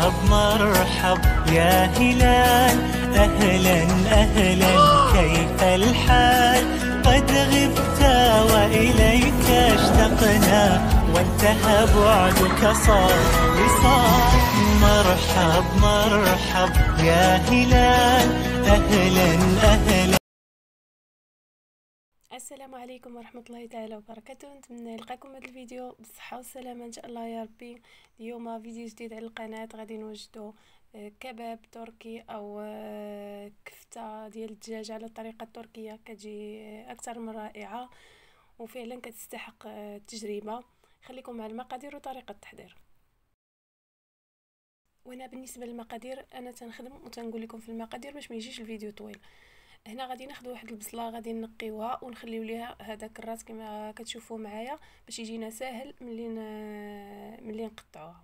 مرحب مرحب يا هلال أهلا أهلا كيف الحال قد غبت وإليك اشتقنا وانتهى بعدك صار وصار مرحب مرحب يا هلال أهلا أهلا السلام عليكم ورحمه الله تعالى وبركاته نتمنى نلقاكم هذا الفيديو بالصحه والسلامه ان شاء الله يا ربي اليوم فيديو جديد على القناه غادي نوجدو آه، كباب تركي او آه، كفته ديال الدجاج على الطريقه التركيه كتجي آه، اكثر من رائعه وفعلا كتستحق التجربه خليكم مع المقادير وطريقه التحضير وانا بالنسبه للمقادير انا تنخدم وتنقول لكم في المقادير باش ما يجيش الفيديو طويل هنا غادي ناخذ واحد البصله غادي نقيوها ونخليو ليها هذاك الراس كما كتشوفوا معايا باش يجينا ساهل ملي ملي نقطعوها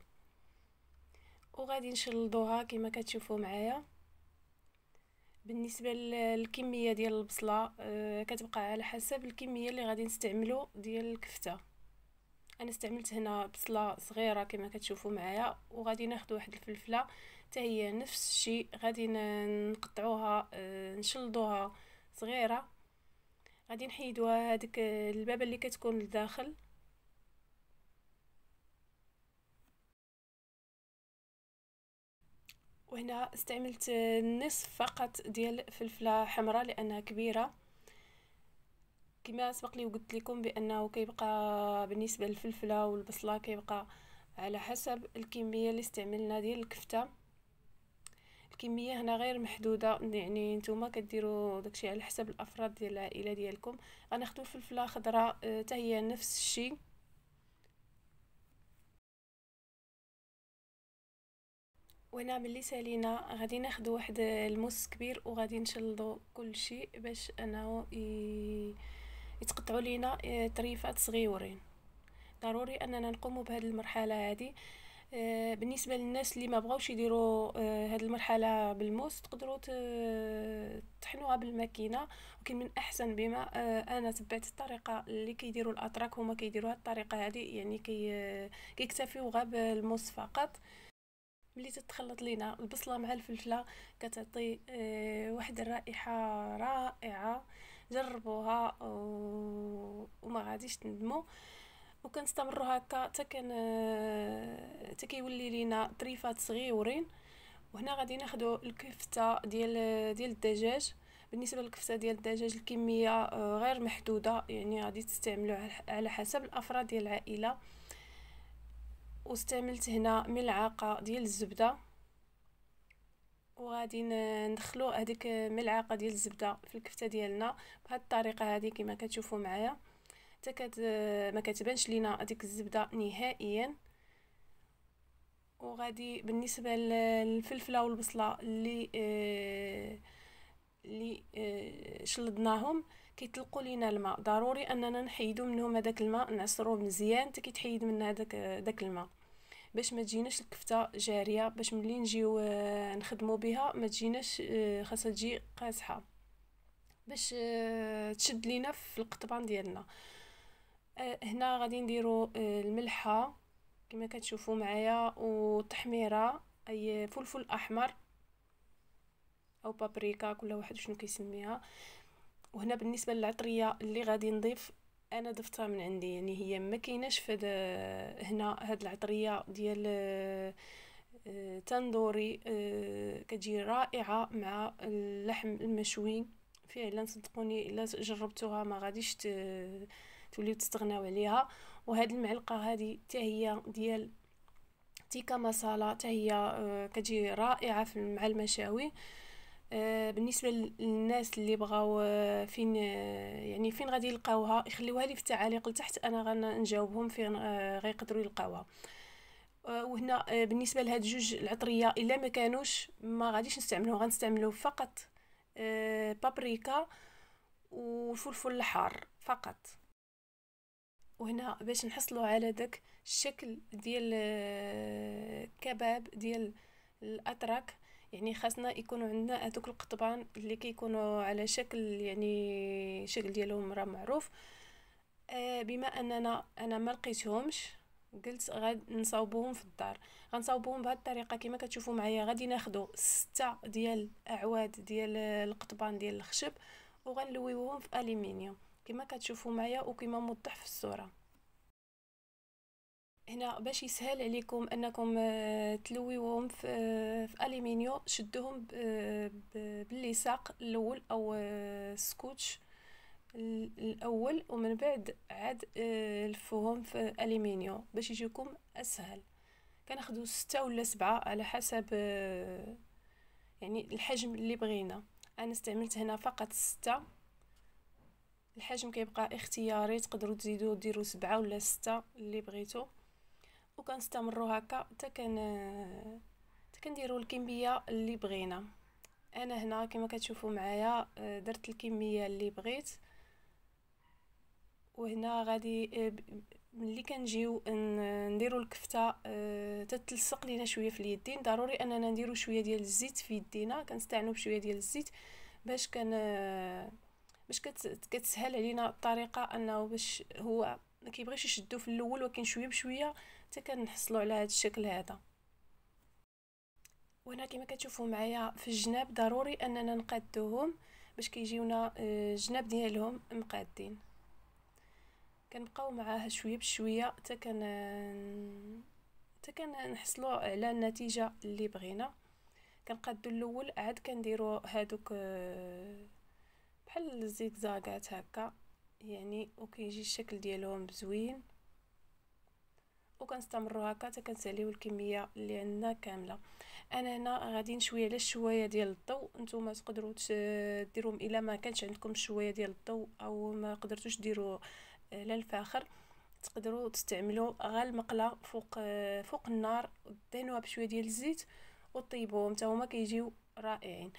وغادي نشلضوها كما كتشوفوا معايا بالنسبه للكميه ديال البصله آه، كتبقى على حسب الكميه اللي غادي نستعملو ديال الكفته انا استعملت هنا بصله صغيره كما كتشوفوا معايا وغادي ناخذ واحد الفلفله حتى هي نفس الشيء غادي نقطعوها آه، نشلضوها صغيره غادي نحيدوها هذيك آه، البابه اللي كتكون لداخل وهنا استعملت آه، نصف فقط ديال فلفله حمراء لانها كبيره كما سبق لي وقلت لكم بانه كيبقى بالنسبه للفلفله والبصله كيبقى على حسب الكميه اللي استعملنا ديال الكفته الكميه هنا غير محدوده يعني نتوما كديروا داكشي على حسب الافراد ديال العائله ديالكم غناخذوا الفلفله خضراء حتى آه، هي نفس الشيء وهنا ملي سالينا غادي ناخذ واحد الموس كبير وغادي نشلضو كل شيء باش انه ي... يتقطعوا لينا آه، طريفات صغيورين ضروري اننا نقوموا بهذه المرحله هذه آه، بالنسبه للناس اللي ما بغاوش يديروا آه، هذه المرحله بالموس تقدروا تحنوها بالماكينه ولكن من احسن بما انا تبعت الطريقه اللي كيديروا الاتراك هما كيديروها الطريقه هذه يعني كي كيكتفيو غير بالموس فقط ملي تتخلط لينا البصله مع الفلفله كتعطي واحد الرائحه رائعه جربوها وما غاديش تندموا وكنستمروا هكا حتى كان حتى كيولي لينا طريفات صغيورين وهنا غادي ناخذوا الكفته ديال ديال الدجاج بالنسبه للكفته ديال الدجاج الكميه آه، غير محدوده يعني غادي تستعملوها على حسب الافراد ديال العائله واستعملت هنا ملعقه ديال الزبده وغادي ندخلو هذيك ملعقه ديال الزبده في الكفته ديالنا بهاد الطريقه هذه كما كتشوفوا معايا حتى كت ما كتبانش لينا هذيك الزبده نهائيا وغادي بالنسبه للفلفله والبصله اللي آه، اللي اه شلضناهم كيطلقوا لينا الماء ضروري اننا نحيدو منهم هذاك الماء نعصروه مزيان حتى كيتحيد منا هذاك آه، داك الماء باش ما تجيناش الكفته جاريه باش ملي نجيو آه، نخدمو بها ما تجيناش آه، خاصها تجي قاصحه باش آه، تشد لينا في القطبان ديالنا هنا غادي نديرو الملحه كما كتشوفوا معايا والتحميره اي فلفل احمر او بابريكا كل واحد شنو كيسميها وهنا بالنسبه للعطريه اللي غادي نضيف انا ضفتها من عندي يعني هي ما كايناش في هنا هاد العطريه ديال آه، تندوري آه، كتجي رائعه مع اللحم المشوي فعلا صدقوني الا جربتوها ما غاديش توليو تستغناو عليها وهاد المعلقه هادي حتى هي ديال تيكا مصالة حتى هي آه، كتجي رائعه مع المشاوي آه، بالنسبه للناس اللي بغاو آه، فين آه، يعني فين غادي يلقاوها يخليوها لي في التعاليق لتحت انا غنجاوبهم فين غيقدروا يلقاوها وهنا بالنسبه لهاد جوج العطريه الا ما كانوش ما غاديش نستعملو غنستعملو فقط بابريكا وفلفل الحار فقط وهنا باش نحصلوا على داك الشكل ديال كباب ديال الاتراك يعني خاصنا يكونوا عندنا هذوك القطبان اللي كيكونوا على شكل يعني شكل ديالهم راه معروف آه، بما اننا انا ما لقيتهمش قلت غادي نصاوبوهم في الدار غنصاوبوهم بهذه الطريقه كما كتشوفوا معايا غادي ناخذوا ستة ديال اعواد ديال القطبان ديال الخشب وغنلويوهم في الومنيوم كما كتشوفوا معايا وكما موضح في الصوره هنا باش يسهل عليكم انكم آه، تلويوهم في, آه، في الومنيوم شدوهم باللصاق الاول او السكوتش آه، الاول ومن بعد عاد لفوهم في الومنيوم باش يجيكم اسهل كناخذوا ستة ولا سبعة على حسب يعني الحجم اللي بغينا انا استعملت هنا فقط ستة الحجم كيبقى اختياري تقدروا تزيدوا ديروا سبعة ولا ستة اللي بغيتو وكنستمروا هكا حتى كن حتى كنديروا الكميه اللي بغينا انا هنا كما كتشوفوا معايا آه، درت الكميه اللي بغيت وهنا غادي آه، ملي كنجيو نديروا الكفته آه، تتلصق لينا شويه في اليدين ضروري اننا نديروا شويه ديال الزيت في يدينا كنستعنوا بشويه ديال الزيت باش كان باش كتسهل علينا الطريقه انه باش هو ما كيبغيش يشدو في الاول ولكن شويه بشويه حتى كنحصلوا على هذا الشكل هذا وهنا كما كتشوفوا معايا في الجناب ضروري اننا نقادوهم باش كيجيونا آه، الجناب ديالهم مقادين كنبقاو معاها شويه بشويه حتى كن حتى كنحصلوا على النتيجه اللي بغينا كنقادو الاول عاد كنديروا هادوك آه، بحال الزيكزاكات هكا يعني وكيجي الشكل ديالهم زوين وكنستمروا هكا حتى كنساليو الكميه اللي عندنا كامله انا هنا غادي نشوي على الشوايه ديال الضوء نتوما تقدروا ديروهم الا ما كانش عندكم شويه ديال الضوء او ما قدرتوش ديروا آه، على الفاخر تقدروا تستعملوا غير المقله فوق آه، فوق النار دينوها بشويه ديال الزيت وطيبوهم حتى هما كيجيو رائعين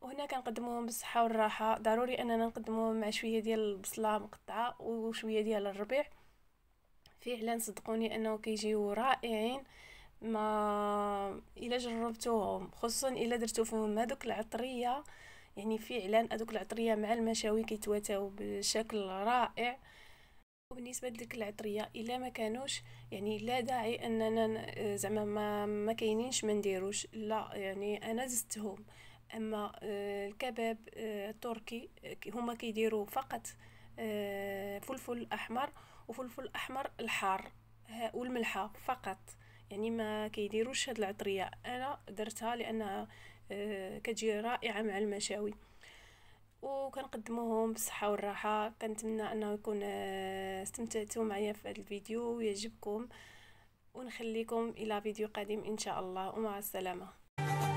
وهنا كنقدموهم بالصحه والراحه ضروري اننا نقدموهم مع شويه ديال البصله مقطعه وشويه ديال الربيع فعلا صدقوني انه كيجيو رائعين ما الا جربتوهم خصوصا الا درتو فيهم هذوك العطريه يعني فعلا هذوك العطريه مع المشاوي كيتواتاو بشكل رائع وبالنسبه لديك العطريه الا ما كانوش يعني لا داعي اننا زعما ما, ما كاينينش ما نديروش لا يعني انا زدتهم اما آه، الكباب آه، التركي آه، هما كيديروا فقط فلفل احمر وفلفل احمر الحار والملحه فقط يعني ما كيديروش هاد العطريه انا درتها لانها كتجي رائعه مع المشاوي وكنقدموهم بالصحه والراحه كنتمنى انه يكون استمتعتوا معايا في هذا الفيديو ويعجبكم ونخليكم الى فيديو قادم ان شاء الله ومع السلامه